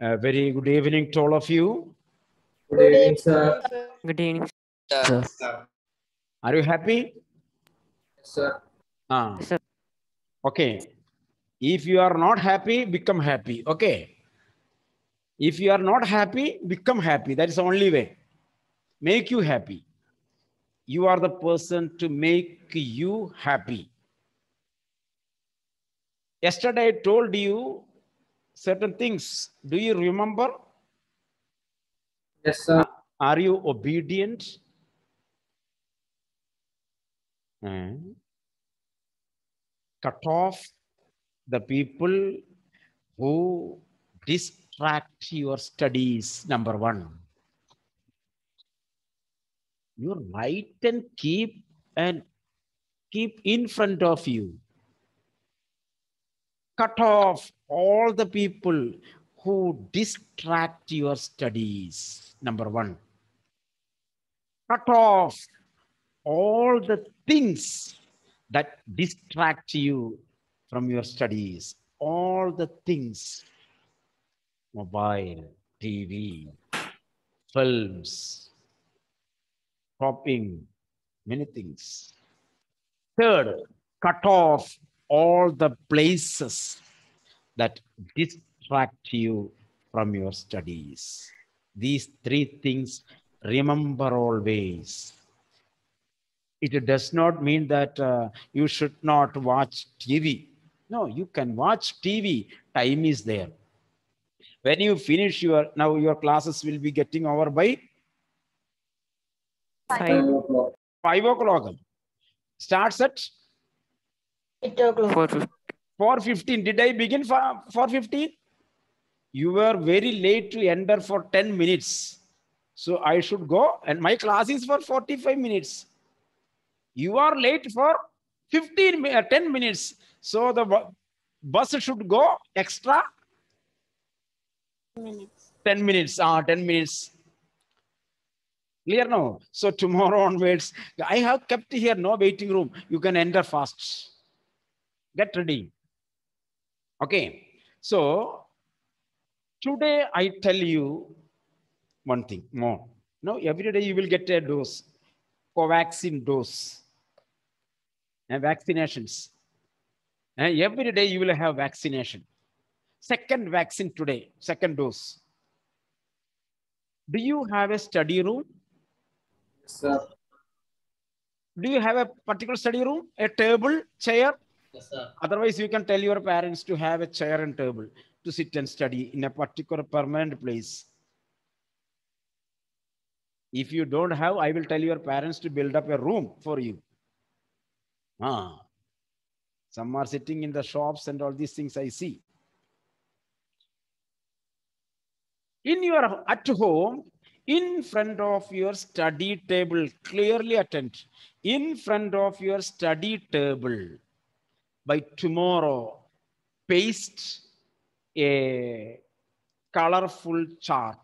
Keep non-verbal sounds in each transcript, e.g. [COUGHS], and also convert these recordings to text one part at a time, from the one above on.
Uh, very good evening to all of you. Good evening, sir. Good evening, sir. Are you happy? Yes, sir. Ah. Yes, sir. Okay. If you are not happy, become happy. Okay. If you are not happy, become happy. That is the only way. Make you happy. You are the person to make you happy. Yesterday I told you certain things. Do you remember? Yes, sir. Are you obedient? Hmm. Cut off the people who distract your studies, number one. You write and keep and keep in front of you cut off all the people who distract your studies. Number one, cut off all the things that distract you from your studies. All the things mobile, TV, films, shopping, many things. Third, cut off all the places that distract you from your studies. These three things remember always. It does not mean that uh, you should not watch TV. No, you can watch TV. Time is there. When you finish your, now your classes will be getting over by five, o'clock. five o'clock. Starts at Eight o'clock. Four fifteen. Did I begin for four fifteen? You were very late to enter for ten minutes. So I should go, and my class is for forty-five minutes. You are late for 15 uh, 10 minutes. So the bus should go extra minutes. 10 minutes. Ah, 10 minutes. Clear now? So tomorrow [LAUGHS] onwards, I have kept here no waiting room. You can enter fast get ready. Okay, so today I tell you one thing more. Now, every day you will get a dose, covaxin dose, and vaccinations. And every day you will have vaccination. Second vaccine today, second dose. Do you have a study room? Yes, sir. Do you have a particular study room, a table, chair, Yes, Otherwise, you can tell your parents to have a chair and table to sit and study in a particular permanent place. If you don't have, I will tell your parents to build up a room for you. Ah. Some are sitting in the shops and all these things I see. In your at home, in front of your study table, clearly attend. In front of your study table, by tomorrow, paste a colorful chart,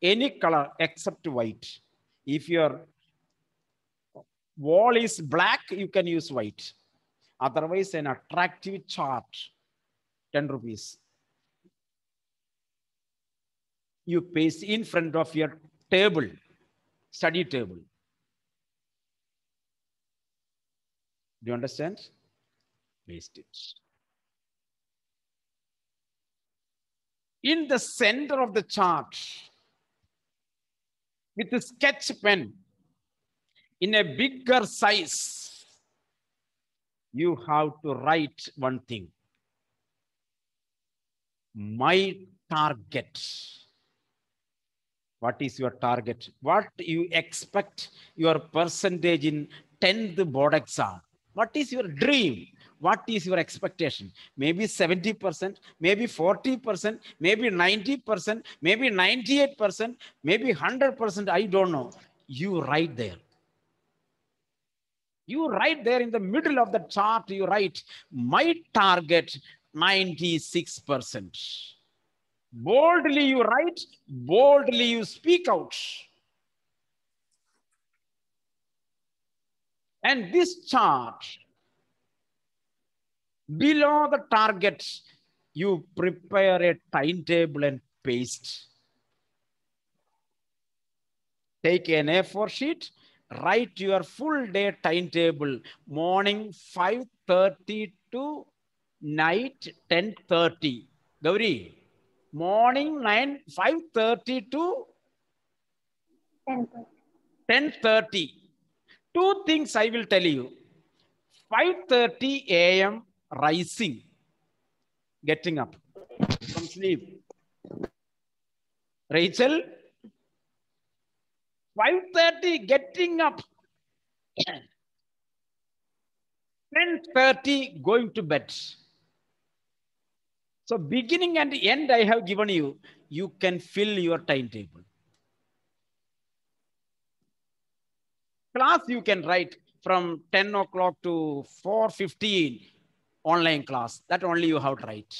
any color except white. If your wall is black, you can use white. Otherwise, an attractive chart, 10 rupees. You paste in front of your table, study table. Do you understand? wastage. In the center of the chart, with a sketch pen in a bigger size, you have to write one thing. My target. What is your target? What you expect your percentage in 10th board exam? What is your dream? what is your expectation? Maybe 70%, maybe 40%, maybe 90%, maybe 98%, maybe 100%, I don't know. You write there. You write there in the middle of the chart, you write, my target 96%. Boldly you write, boldly you speak out. And this chart Below the target, you prepare a timetable and paste. Take an A4 sheet, write your full day timetable, morning 5.30 to night 10.30. Gauri, morning 9, 5.30 to 10.30. Two things I will tell you. 5.30 a.m rising, getting up from sleep. Rachel, 5.30, getting up. 10.30, going to bed. So beginning and end I have given you, you can fill your timetable. Class you can write from 10 o'clock to 4.15, online class. That only you have to write.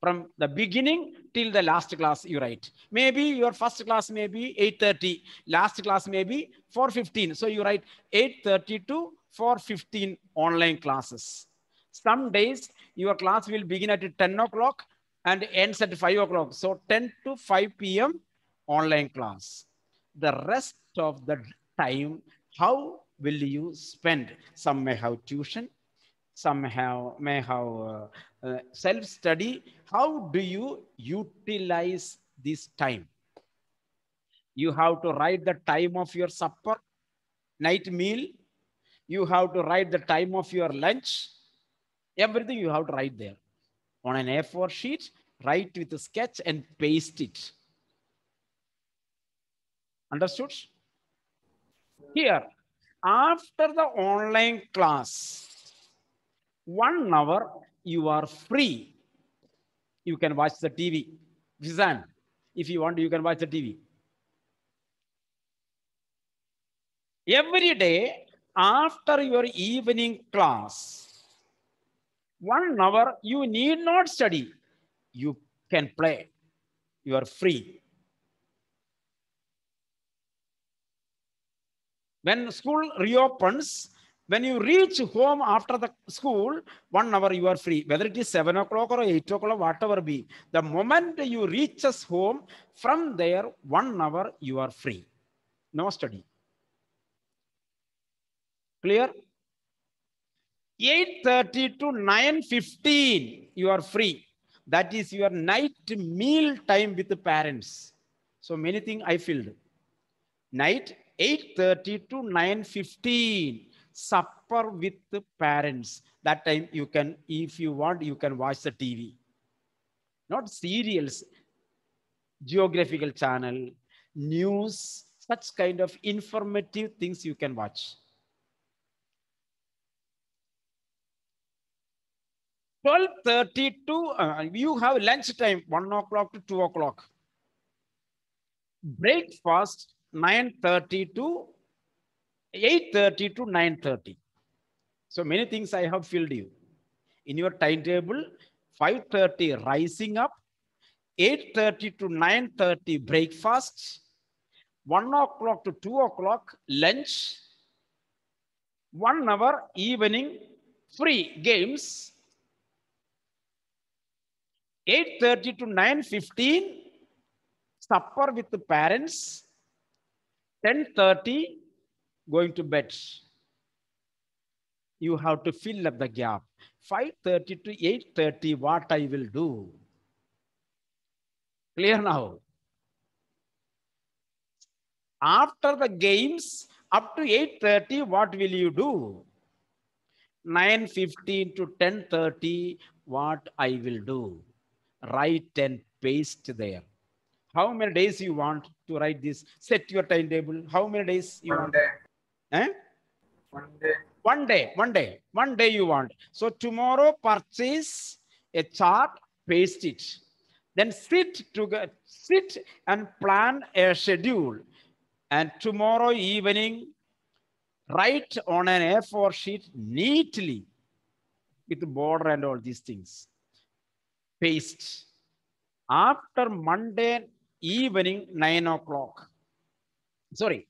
From the beginning till the last class you write. Maybe your first class may be 8.30. Last class may be 4.15. So you write 8.30 to 4.15 online classes. Some days your class will begin at 10 o'clock and ends at 5 o'clock. So 10 to 5 p.m. online class. The rest of the time, how will you spend? Some may have tuition, somehow, may uh, uh, self-study, how do you utilize this time? You have to write the time of your supper, night meal. You have to write the time of your lunch. Everything you have to write there. On an A4 sheet, write with a sketch and paste it. Understood? Here, after the online class, one hour you are free. You can watch the TV. Vizan, if you want, you can watch the TV. Every day after your evening class, one hour you need not study. You can play. You are free. When school reopens, when you reach home after the school, one hour you are free, whether it is 7 o'clock or 8 o'clock, whatever be. The moment you reach us home, from there, one hour you are free. No study. Clear? 8.30 to 9.15, you are free. That is your night meal time with the parents. So many things I filled. Night 8.30 to 9.15, supper with the parents. That time you can, if you want, you can watch the TV. Not serials, geographical channel, news, such kind of informative things you can watch. 12.30 to, uh, you have lunch time, 1 o'clock to 2 o'clock. Breakfast, 9.30 to 8.30 to 9.30. So many things I have filled you. In your timetable, 5.30 rising up, 8.30 to 9.30 breakfast, 1 o'clock to 2 o'clock lunch, 1 hour evening free games, 8.30 to 9.15 supper with the parents, 10.30 going to bed. You have to fill up the gap. 5.30 to 8.30, what I will do? Clear now? After the games, up to 8.30, what will you do? 9.15 to 10.30, what I will do? Write and paste there. How many days you want to write this? Set your timetable. How many days you want? Day. Eh? One day. One day. One day. One day you want. So tomorrow purchase a chart, paste it. Then sit together, sit and plan a schedule. And tomorrow evening, write on an A4 sheet neatly with border and all these things. Paste. After Monday evening, 9 o'clock. Sorry,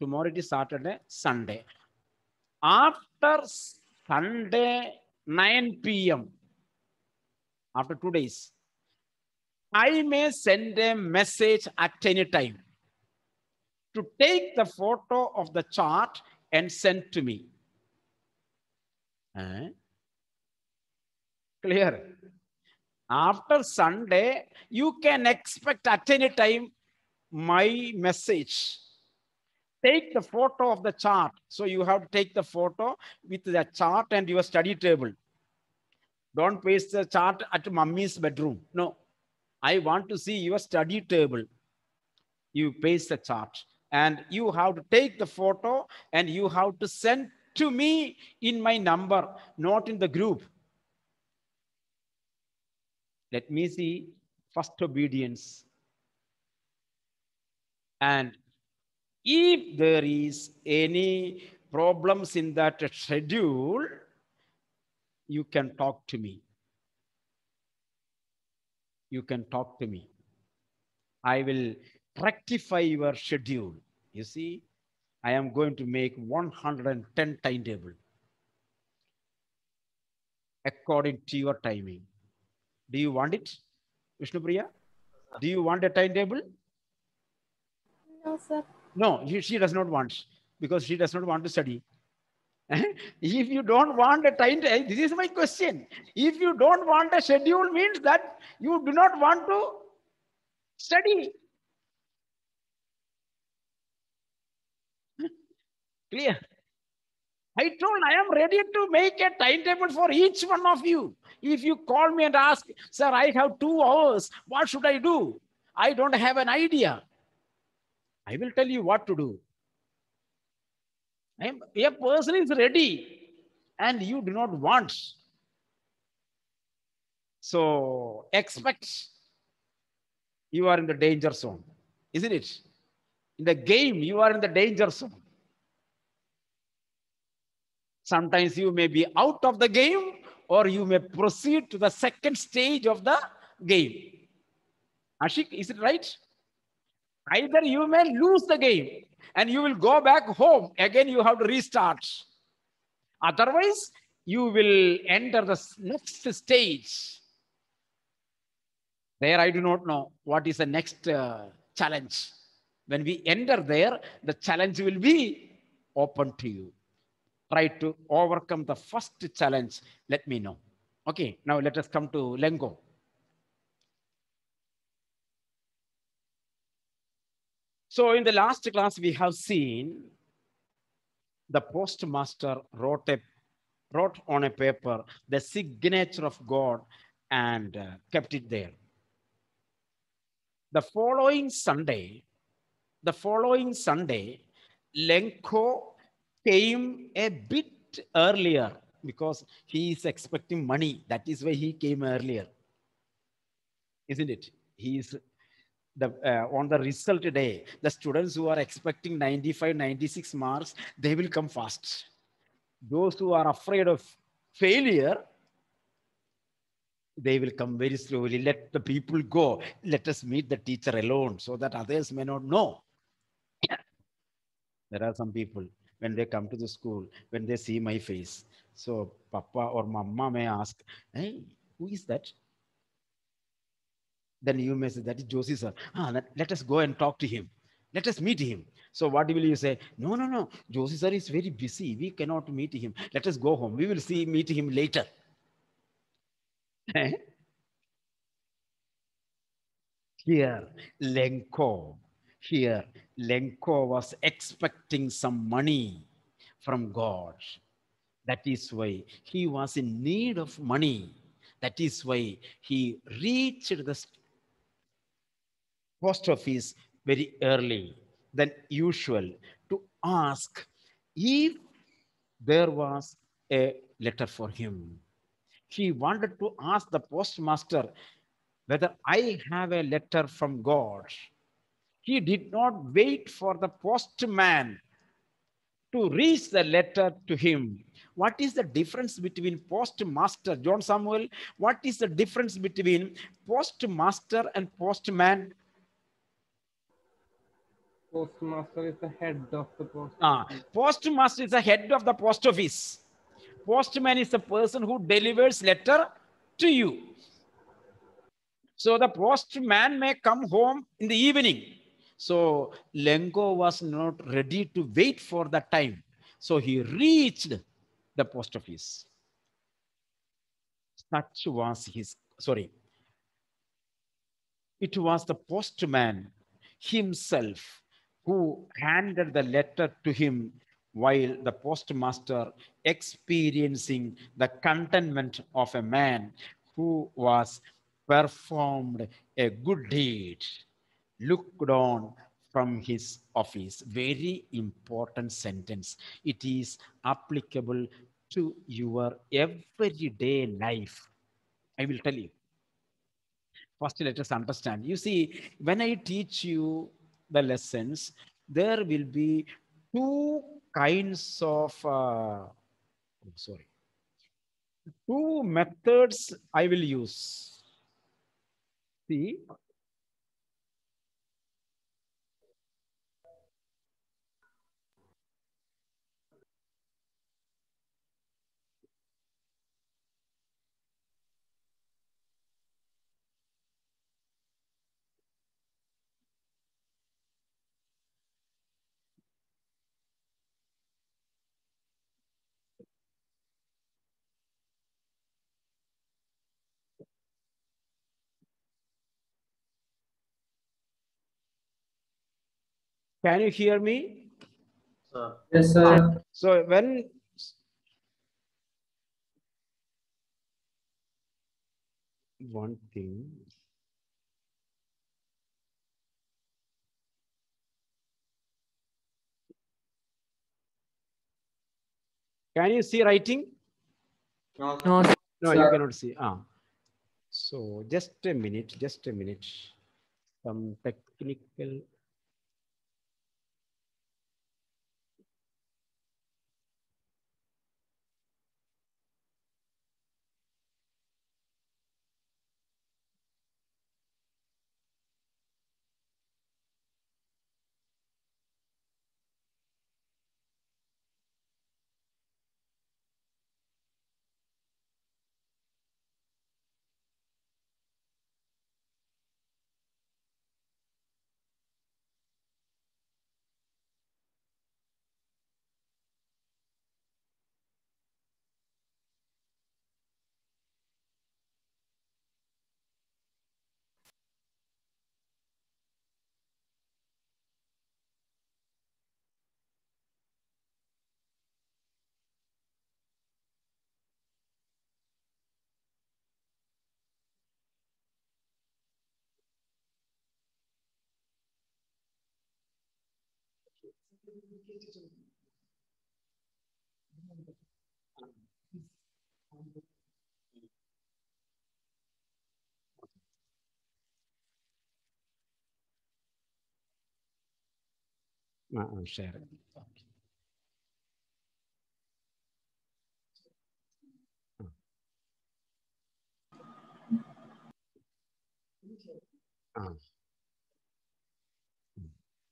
tomorrow it is Saturday, Sunday. After Sunday, 9 p.m., after two days, I may send a message at any time to take the photo of the chart and send to me. Clear? After Sunday, you can expect at any time my message take the photo of the chart. So you have to take the photo with the chart and your study table. Don't paste the chart at mummy's bedroom. No, I want to see your study table. You paste the chart and you have to take the photo and you have to send to me in my number, not in the group. Let me see first obedience and if there is any problems in that schedule, you can talk to me. You can talk to me. I will rectify your schedule. You see, I am going to make 110 timetable according to your timing. Do you want it, Vishnupriya? Do you want a timetable? No, sir. No, she does not want because she does not want to study. [LAUGHS] if you don't want a time, this is my question. If you don't want a schedule, means that you do not want to study. [LAUGHS] Clear? I told I am ready to make a timetable for each one of you. If you call me and ask, sir, I have two hours, what should I do? I don't have an idea. I will tell you what to do. Am, a person is ready and you do not want. So expect you are in the danger zone, isn't it? In the game, you are in the danger zone. Sometimes you may be out of the game or you may proceed to the second stage of the game. Ashik, is it right? Either you may lose the game and you will go back home. Again, you have to restart. Otherwise, you will enter the next stage. There, I do not know what is the next uh, challenge. When we enter there, the challenge will be open to you. Try to overcome the first challenge. Let me know. Okay, now let us come to Lengo. So in the last class, we have seen the postmaster wrote, a, wrote on a paper the signature of God and uh, kept it there. The following Sunday, the following Sunday, Lenko came a bit earlier because he is expecting money. That is why he came earlier. Isn't it? He is the, uh, on the result day, the students who are expecting 95, 96 marks, they will come fast. Those who are afraid of failure, they will come very slowly. Let the people go. Let us meet the teacher alone so that others may not know. there are some people, when they come to the school, when they see my face, so Papa or Mama may ask, hey, who is that? Then you may say, that is Josie, sir. Ah, let, us go and talk to him. Let us meet him. So what will you say? No, no, no. Josie, sir is very busy. We cannot meet him. Let us go home. We will see meet him later. Eh? here, Lenko. Here, Lenko was expecting some money from God. That is why he was in need of money. That is why he reached the post office very early than usual to ask if there was a letter for him. He wanted to ask the postmaster whether I have a letter from God. He did not wait for the postman to reach the letter to him. What is the difference between postmaster, John Samuel? What is the difference between postmaster and postman? Postmaster is the head of the post. Ah, postmaster is the head of the post office. Postman is the person who delivers letter to you. So the postman may come home in the evening. So Lenko was not ready to wait for that time. So he reached the post office. Such was his, sorry. It was the postman himself who handed the letter to him while the postmaster experiencing the contentment of a man who was performed a good deed looked on from his office very important sentence it is applicable to your everyday life i will tell you first let us understand you see when i teach you the lessons, there will be two kinds of, uh, oh, sorry, two methods I will use. See, Can you hear me? Yes, sir. So when one thing Can you see writing? No, no, no you cannot see. Ah. So just a minute, just a minute. Some technical Uh-uh, share it.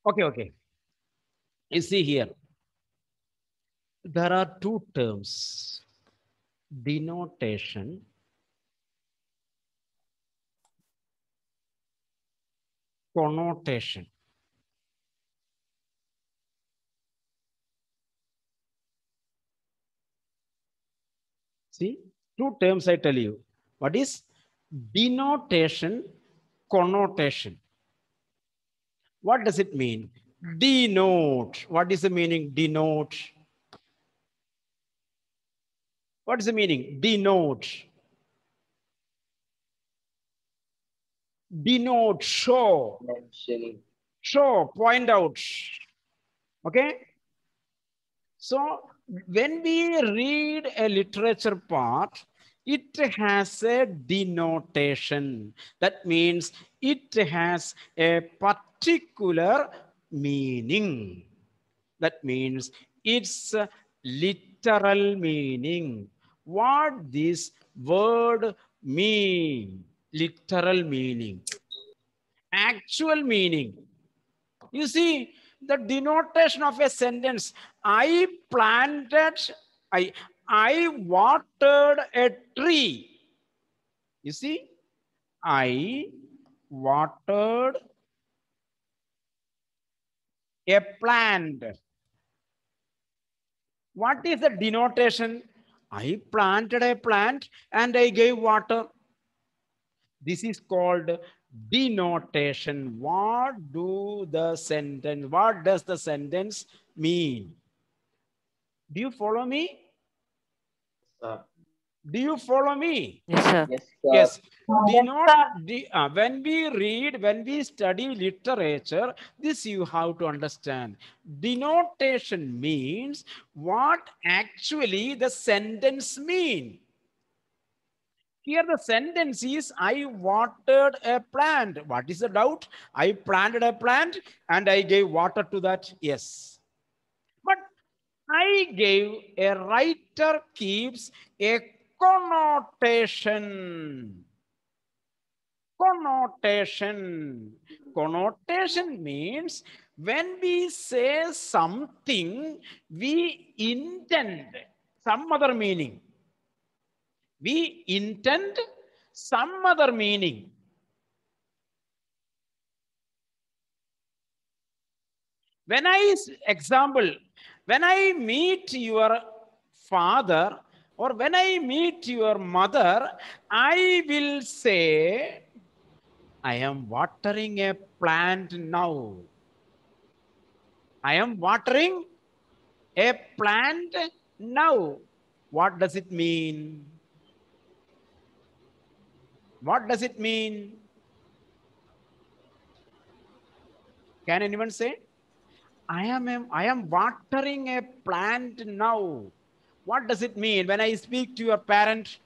Okay, okay. You see here, there are two terms, denotation connotation. See, two terms I tell you. What is denotation, connotation? What does it mean? denote. What is the meaning? Denote. What is the meaning? Denote. Denote, show. Show, point out. Okay? So when we read a literature part, it has a denotation. That means it has a particular meaning. That means its literal meaning. What this word mean? Literal meaning. Actual meaning. You see, the denotation of a sentence, I planted, I, I watered a tree. You see, I watered a plant. What is the denotation? I planted a plant and I gave water. This is called denotation. What do the sentence, what does the sentence mean? Do you follow me? Do you follow me? Yes, sir. Yes. Sir. yes. not, uh, when we read, when we study literature, this you have to understand. Denotation means what actually the sentence mean. Here the sentence is, I watered a plant. What is the doubt? I planted a plant and I gave water to that. Yes. But I gave a writer keeps a connotation. Connotation. Connotation means when we say something, we intend some other meaning. We intend some other meaning. When I, example, when I meet your father, or when I meet your mother, I will say, I am watering a plant now. I am watering a plant now. What does it mean? What does it mean? Can anyone say? I am, I am watering a plant now. What does it mean when I speak to your parent?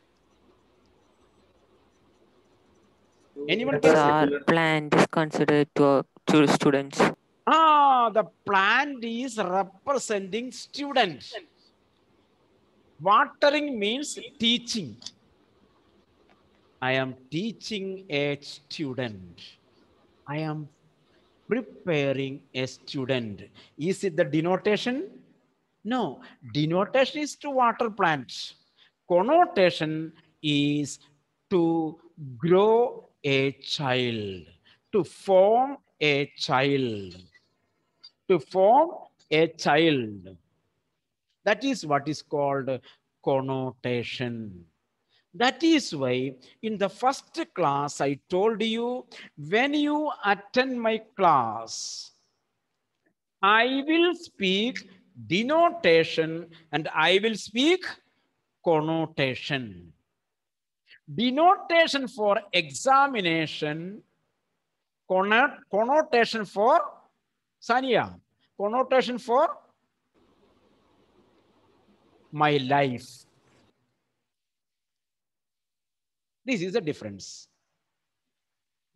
Anyone? The plan is considered to, to students. Ah, the plant is representing students. Watering means teaching. I am teaching a student. I am preparing a student. Is it the denotation? No, denotation is to water plants. Connotation is to grow a child, to form a child, to form a child. That is what is called connotation. That is why in the first class, I told you, when you attend my class, I will speak denotation and I will speak connotation. Denotation for examination, connotation for Sanya, connotation for my life. This is the difference.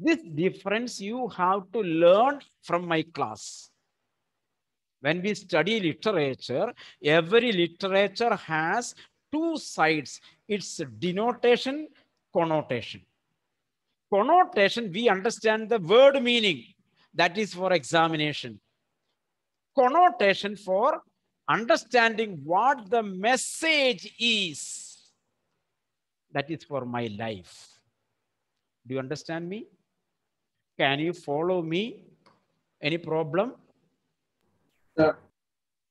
This difference you have to learn from my class. When we study literature, every literature has two sides. It's denotation, connotation. Connotation, we understand the word meaning. That is for examination. Connotation for understanding what the message is. That is for my life. Do you understand me? Can you follow me? Any problem? Sir.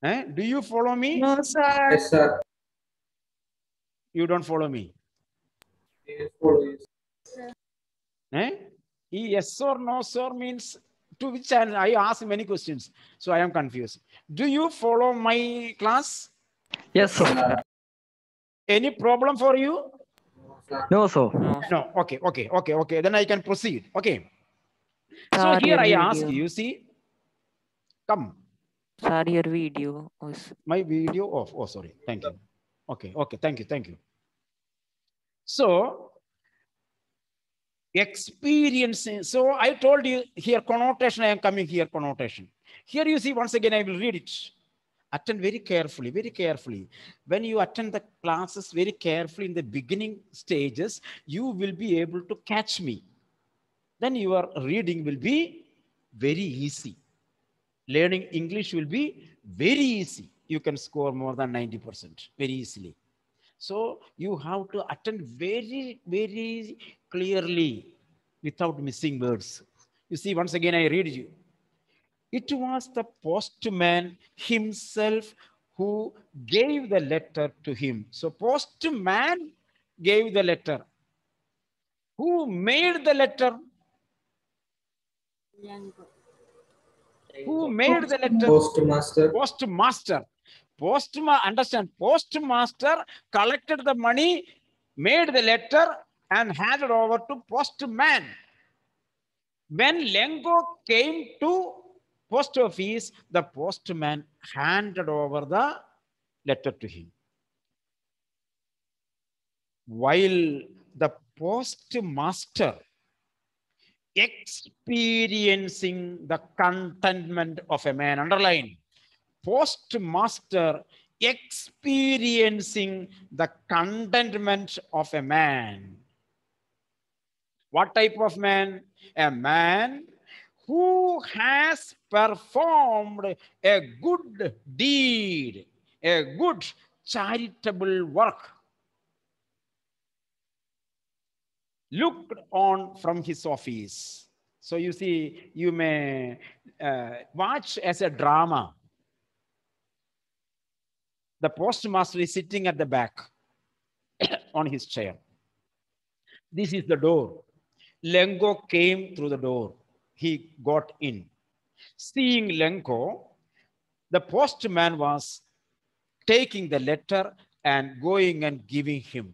Eh? Do you follow me? No, sir. Yes, sir. You don't follow me? Yes, sir. Eh? Yes or no, sir means to which and I ask many questions. So I am confused. Do you follow my class? Yes, sir. Any problem for you? No, sir. No, okay, okay, okay, okay. Then I can proceed. Okay. So here I ask you, see, come. Sir, your video. Was... My video off. Oh, sorry. Thank you. Okay. Okay. Thank you. Thank you. So, experiencing. So, I told you here connotation. I am coming here connotation. Here you see once again, I will read it. Attend very carefully, very carefully. When you attend the classes very carefully in the beginning stages, you will be able to catch me. Then your reading will be very easy learning English will be very easy. You can score more than 90% very easily. So you have to attend very, very clearly without missing words. You see, once again, I read you. It was the postman himself who gave the letter to him. So postman gave the letter. Who made the letter? who made the letter? Postmaster. Postmaster. Postma understand. Postmaster collected the money, made the letter, and handed over to postman. When Lengo came to post office, the postman handed over the letter to him. While the postmaster experiencing the contentment of a man. Underline, postmaster experiencing the contentment of a man. What type of man? A man who has performed a good deed, a good charitable work looked on from his office. So you see, you may uh, watch as a drama. The postmaster is sitting at the back [COUGHS] on his chair. This is the door. Lenko came through the door. He got in. Seeing Lenko, the postman was taking the letter and going and giving him.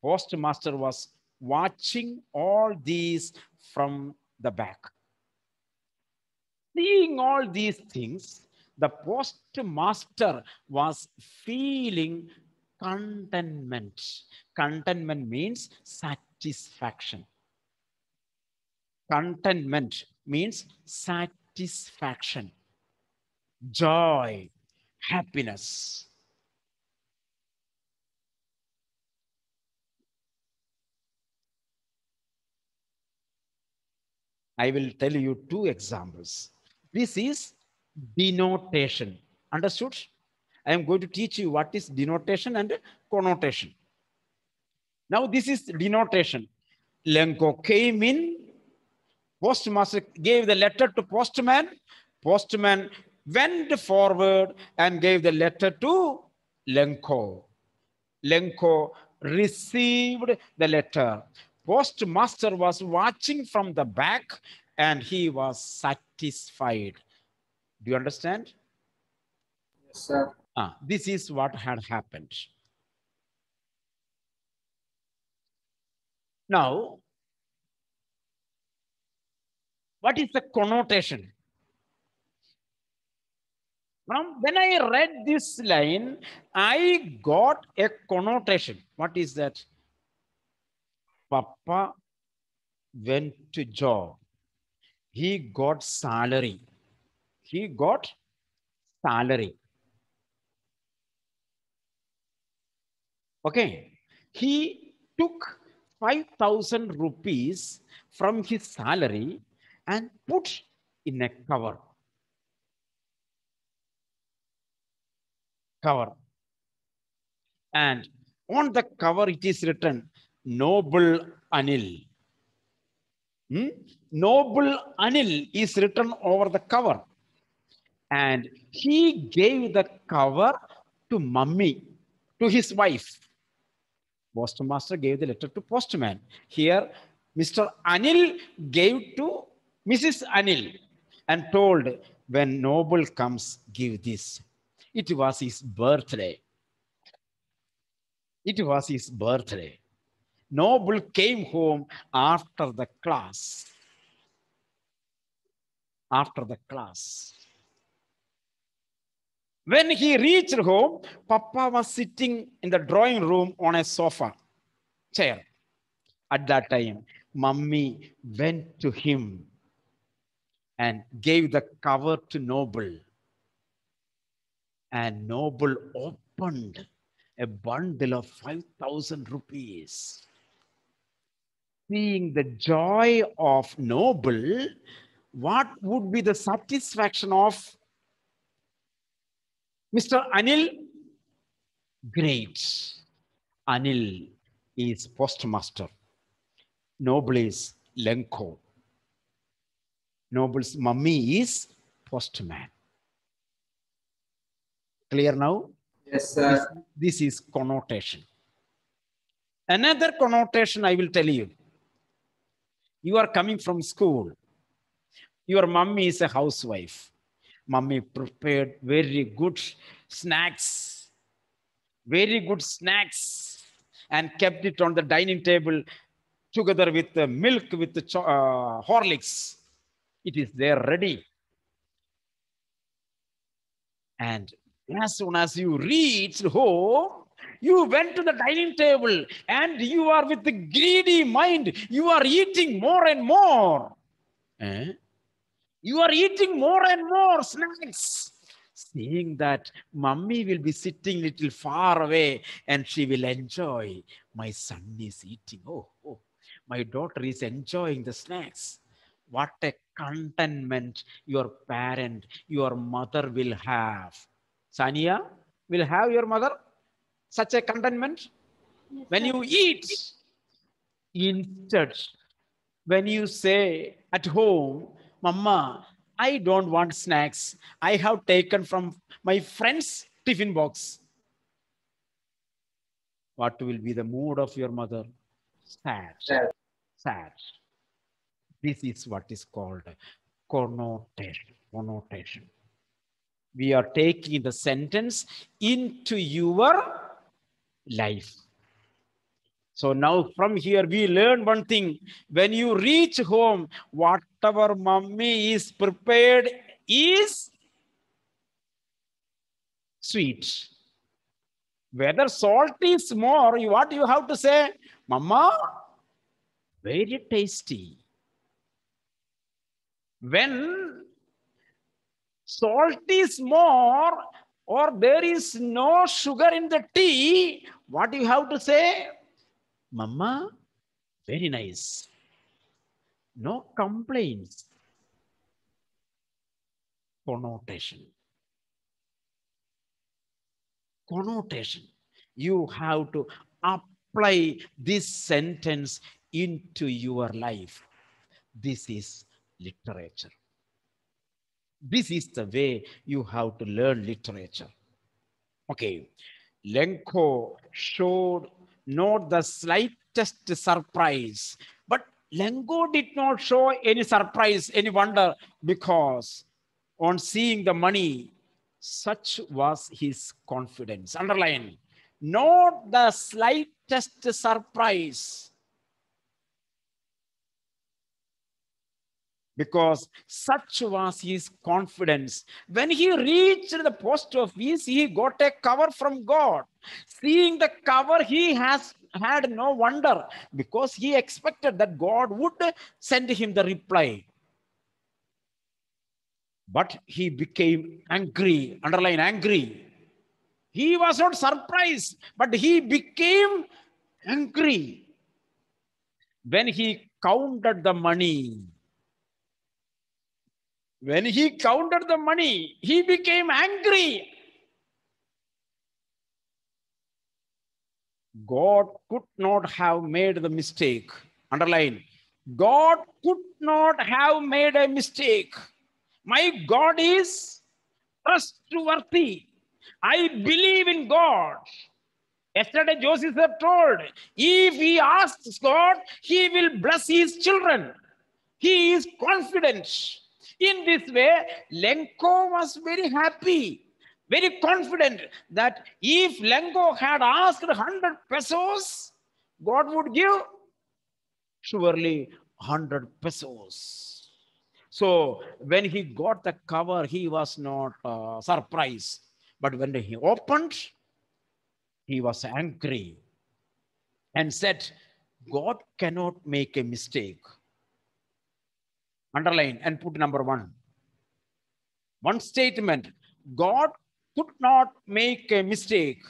Postmaster was watching all these from the back. Seeing all these things, the postmaster was feeling contentment. Contentment means satisfaction. Contentment means satisfaction, joy, happiness. I will tell you two examples. This is denotation. Understood? I am going to teach you what is denotation and connotation. Now this is denotation. Lenko came in, postmaster gave the letter to postman, postman went forward and gave the letter to Lenko. Lenko received the letter postmaster was watching from the back and he was satisfied. Do you understand? Yes, sir. Ah, this is what had happened. Now, what is the connotation? From when I read this line, I got a connotation. What is that? Papa went to job. He got salary. He got salary. Okay. He took 5,000 rupees from his salary and put in a cover. Cover. And on the cover, it is written noble Anil. Hmm? Noble Anil is written over the cover. And he gave the cover to mummy, to his wife. Postmaster gave the letter to postman. Here, Mr. Anil gave to Mrs. Anil and told, when noble comes, give this. It was his birthday. It was his birthday. Noble came home after the class. After the class. When he reached home, Papa was sitting in the drawing room on a sofa chair. At that time, Mummy went to him and gave the cover to Noble. And Noble opened a bundle of 5,000 rupees seeing the joy of noble, what would be the satisfaction of Mr. Anil? Great. Anil is postmaster. Noble is Lenko. Noble's mummy is postman. Clear now? Yes, sir. This, this is connotation. Another connotation I will tell you. You are coming from school. Your mummy is a housewife. Mummy prepared very good snacks, very good snacks, and kept it on the dining table together with the milk, with the uh, Horlicks. It is there ready. And as soon as you reach home, you went to the dining table and you are with the greedy mind. You are eating more and more. Eh? You are eating more and more snacks. Seeing that mummy will be sitting little far away and she will enjoy. My son is eating. Oh, oh. my daughter is enjoying the snacks. What a contentment your parent, your mother will have. Sania will have your mother? such a contentment? Yes, when you eat in church, when you say at home, Mama, I don't want snacks. I have taken from my friend's tiffin box. What will be the mood of your mother? Sad. Sad. Sad. This is what is called connotation. Connotation. We are taking the sentence into your life. So now from here we learn one thing. When you reach home, whatever mommy is prepared is sweet. Whether salt is more, what you have to say, Mama, very tasty. When salt is more or there is no sugar in the tea, what you have to say? Mama, very nice. No complaints. Connotation. Connotation. You have to apply this sentence into your life. This is literature. This is the way you have to learn literature. Okay, Lenko showed not the slightest surprise. But Lenko did not show any surprise, any wonder, because on seeing the money, such was his confidence. Underline, not the slightest surprise because such was his confidence. When he reached the post office, he got a cover from God. Seeing the cover, he has had no wonder because he expected that God would send him the reply. But he became angry, underline angry. He was not surprised, but he became angry when he counted the money when he counted the money, he became angry. God could not have made the mistake. Underline. God could not have made a mistake. My God is trustworthy. I believe in God. Yesterday, Joseph told, if he asks God, he will bless his children. He is confident. In this way, Lenko was very happy, very confident that if Lenko had asked 100 pesos, God would give surely 100 pesos. So when he got the cover, he was not uh, surprised. But when he opened, he was angry and said, God cannot make a mistake underline and put number one. One statement, God could not make a mistake.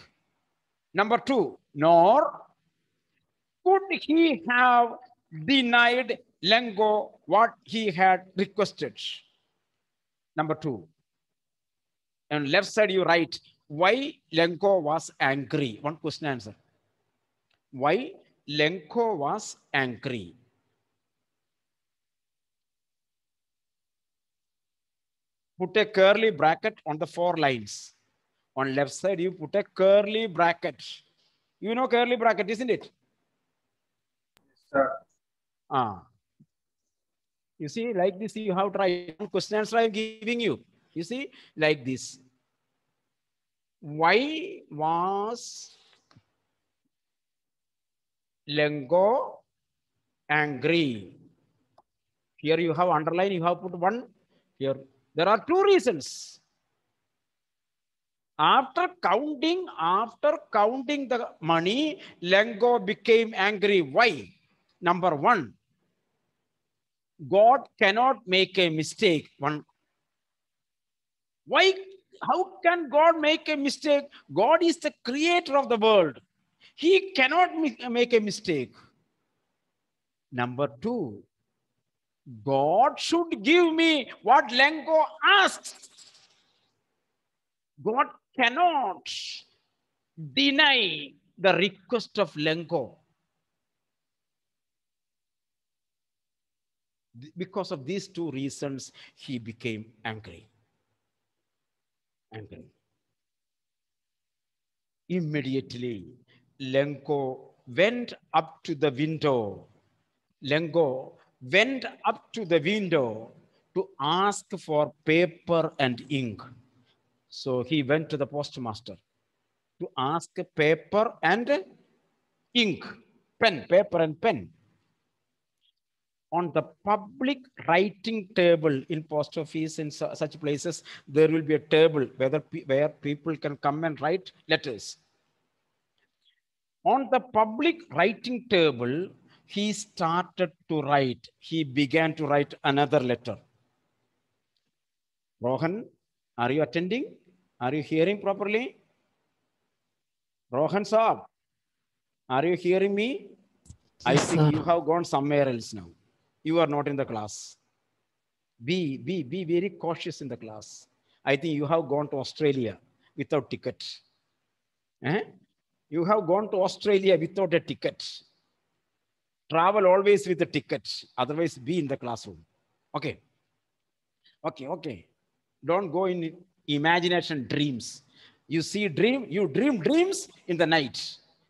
Number two, nor could he have denied Lengo what he had requested. Number two, and left side you write, why Lenko was angry? One question answer. Why Lenko was angry? put a curly bracket on the four lines. On left side, you put a curly bracket. You know curly bracket, isn't it? sir. Ah. You see, like this, you have try question answer I'm giving you. You see, like this. Why was Lengo angry? Here you have underline, you have put one here there are two reasons. After counting, after counting the money, Lengo became angry. Why? Number one, God cannot make a mistake. One, why? How can God make a mistake? God is the creator of the world. He cannot make a mistake. Number two, God should give me what Lenko asks. God cannot deny the request of Lenko. Because of these two reasons, he became angry. Angry. Immediately, Lenko went up to the window. Lenko went up to the window to ask for paper and ink. So he went to the postmaster to ask paper and ink, pen, paper and pen. On the public writing table in post office, in su such places, there will be a table whether pe where people can come and write letters. On the public writing table, he started to write, he began to write another letter. Rohan, are you attending? Are you hearing properly? Rohan Saab, are you hearing me? Yes, I think sir. you have gone somewhere else now. You are not in the class. Be, be, be very cautious in the class. I think you have gone to Australia without ticket. Eh? You have gone to Australia without a ticket travel always with the ticket. Otherwise, be in the classroom. Okay. Okay, okay. Don't go in imagination dreams. You see dream, you dream dreams in the night,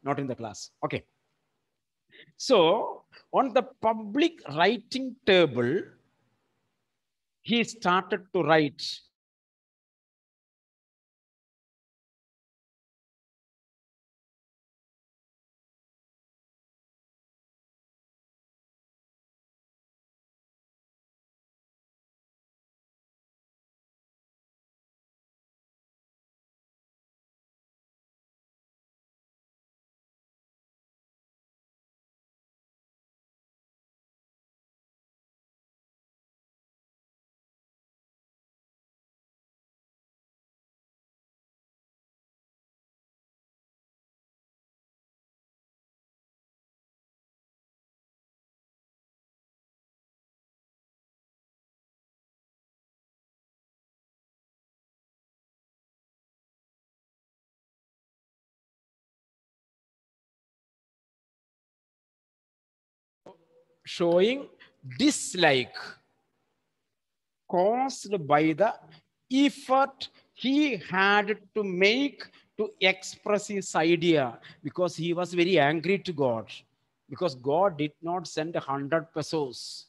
not in the class. Okay. So on the public writing table, he started to write showing dislike caused by the effort he had to make to express his idea because he was very angry to God because God did not send a 100 pesos.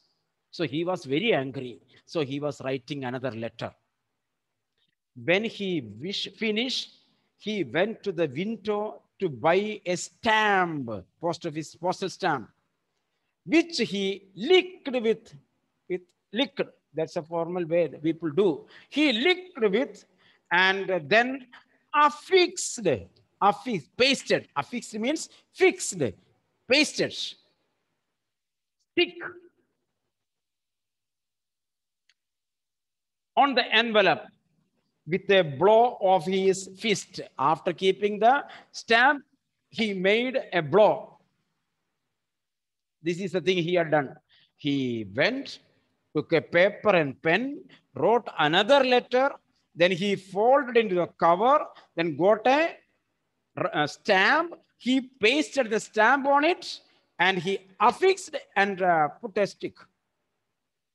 So he was very angry. So he was writing another letter. When he wish, finished, he went to the window to buy a stamp, post office postal stamp which he licked with, with liquor. That's a formal way that people do. He licked with and then affixed, affixed, pasted. Affixed means fixed, pasted, stick on the envelope with a blow of his fist. After keeping the stamp, he made a blow this is the thing he had done. He went, took a paper and pen, wrote another letter, then he folded into the cover, then got a, a stamp, he pasted the stamp on it, and he affixed and uh, put a stick.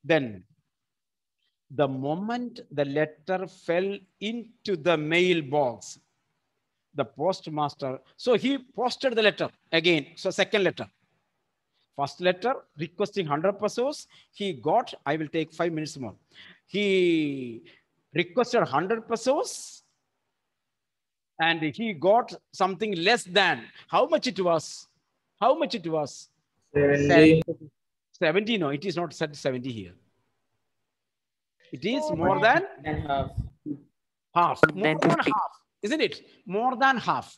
Then, the moment the letter fell into the mailbox, the postmaster, so he posted the letter again, so second letter first letter requesting 100 pesos. He got, I will take five minutes more. He requested 100 pesos and he got something less than. How much it was? How much it was? 70. 70, no, it is not said 70 here. It is oh, more than, than half. Half, more than half, isn't it? More than half.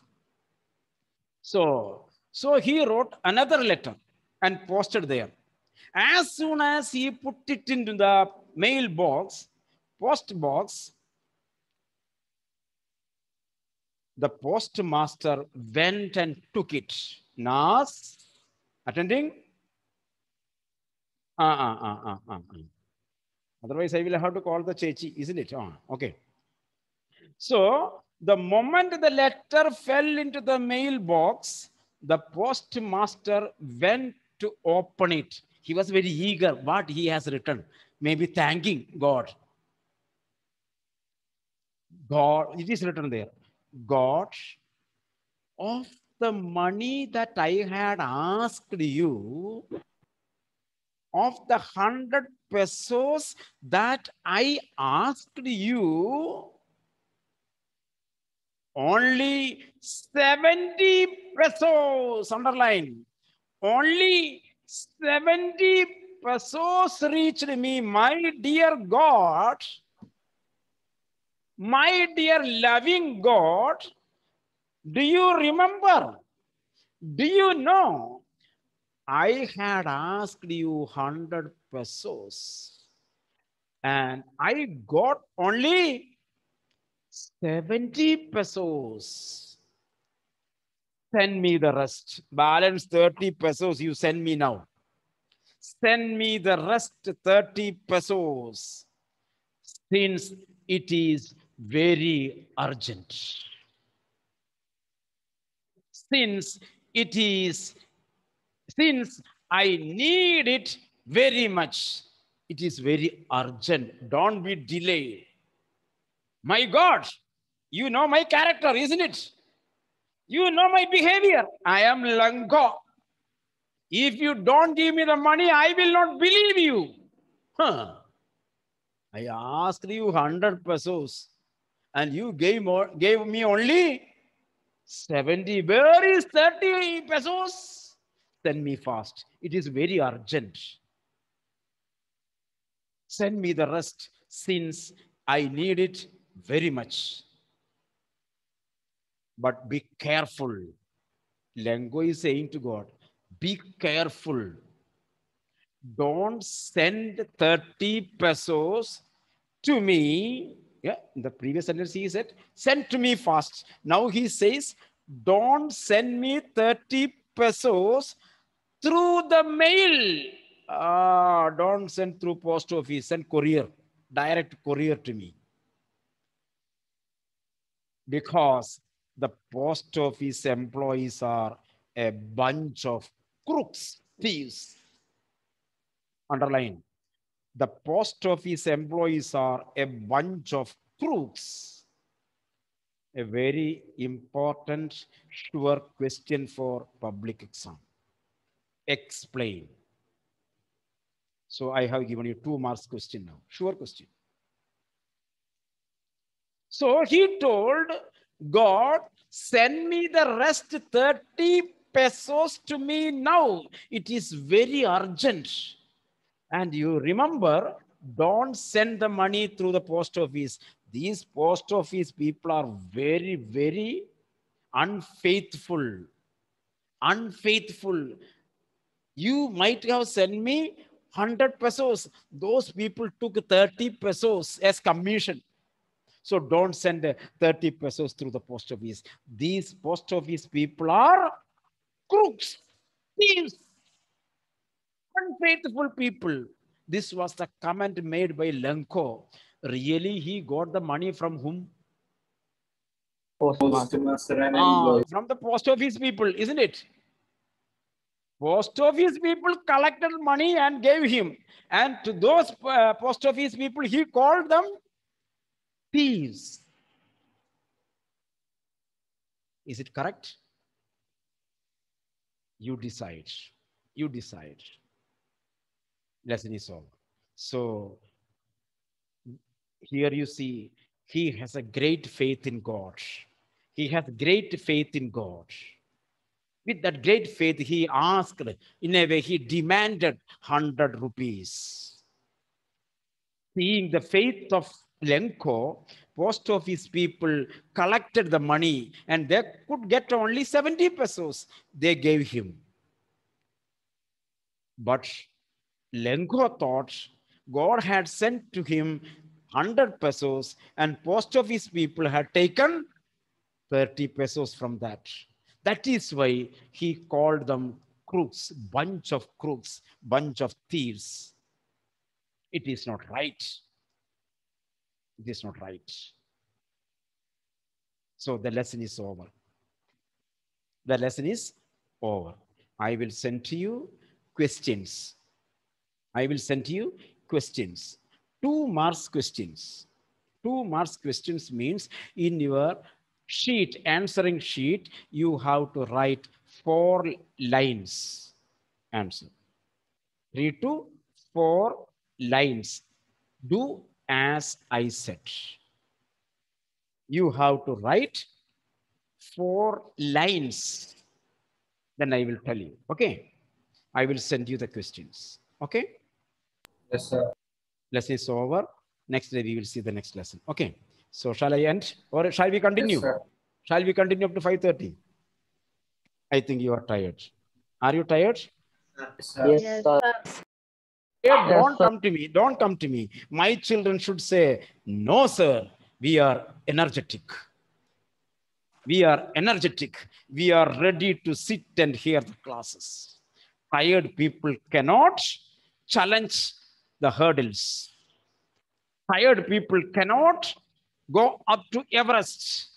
So, so he wrote another letter and posted there. As soon as he put it into the mailbox, post box, the postmaster went and took it. Nas, attending? Ah, uh, ah, uh, ah, uh, ah, ah. Otherwise, I will have to call the Chechi, isn't it? Oh, okay. So, the moment the letter fell into the mailbox, the postmaster went to open it. He was very eager what he has written, maybe thanking God. God, it is written there, God, of the money that I had asked you, of the hundred pesos that I asked you, only 70 pesos, underline, only 70 pesos reached me. My dear God, my dear loving God, do you remember? Do you know? I had asked you 100 pesos and I got only 70 pesos. Send me the rest. Balance 30 pesos, you send me now. Send me the rest 30 pesos, since it is very urgent. Since it is, since I need it very much, it is very urgent. Don't be delayed. My God, you know my character, isn't it? You know my behavior. I am lango. If you don't give me the money, I will not believe you. Huh. I asked you 100 pesos and you gave, more, gave me only 70. Where is 30 pesos? Send me fast. It is very urgent. Send me the rest since I need it very much. But be careful. Lengo is saying to God, be careful. Don't send 30 pesos to me. Yeah, in the previous sentence he said, send to me fast. Now he says, don't send me 30 pesos through the mail. Ah, don't send through post office, send courier, direct courier to me. Because the post office employees are a bunch of crooks, thieves. Underline. The post office employees are a bunch of crooks. A very important, sure question for public exam. Explain. So I have given you two marks question now. Sure question. So he told God, send me the rest 30 pesos to me now. It is very urgent. And you remember, don't send the money through the post office. These post office people are very, very unfaithful. Unfaithful. You might have sent me 100 pesos. Those people took 30 pesos as commission. So don't send 30 pesos through the post office. These post office people are crooks, thieves, unfaithful people. This was the comment made by Lenko. Really, he got the money from whom? Postmaster. Ah, from the post office people, isn't it? Post office people collected money and gave him. And to those uh, post office people, he called them peace. Is it correct? You decide. You decide. Lesson is over. So here you see he has a great faith in God. He has great faith in God. With that great faith, he asked, in a way, he demanded 100 rupees. Seeing the faith of Lenko, post office people collected the money and they could get only 70 pesos they gave him. But Lenko thought God had sent to him 100 pesos and post office people had taken 30 pesos from that. That is why he called them crooks, bunch of crooks, bunch of thieves. It is not right. It is not right. So the lesson is over. The lesson is over. I will send to you questions. I will send to you questions. Two marks questions. Two marks questions means in your sheet, answering sheet, you have to write four lines answer. Three to four lines. Do as I said. You have to write four lines. Then I will tell you. Okay. I will send you the questions. Okay. Yes, sir. Lesson is over. Next day we will see the next lesson. Okay. So shall I end or shall we continue? Yes, shall we continue up to 5.30? I think you are tired. Are you tired? Yes, sir. Yes, sir yes, don't sir. come to me. Don't come to me. My children should say, no, sir, we are energetic. We are energetic. We are ready to sit and hear the classes. Tired people cannot challenge the hurdles. Tired people cannot go up to Everest.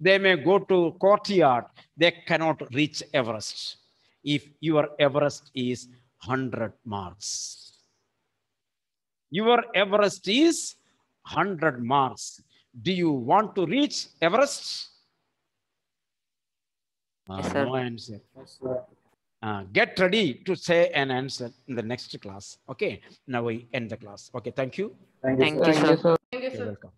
They may go to courtyard. They cannot reach Everest if your Everest is 100 marks. Your Everest is 100 Mars. Do you want to reach Everest? Uh, yes, no answer. Yes, uh, get ready to say an answer in the next class. Okay. Now we end the class. Okay. Thank you. Thank you, thank sir. you, sir. Thank you, sir. You're welcome.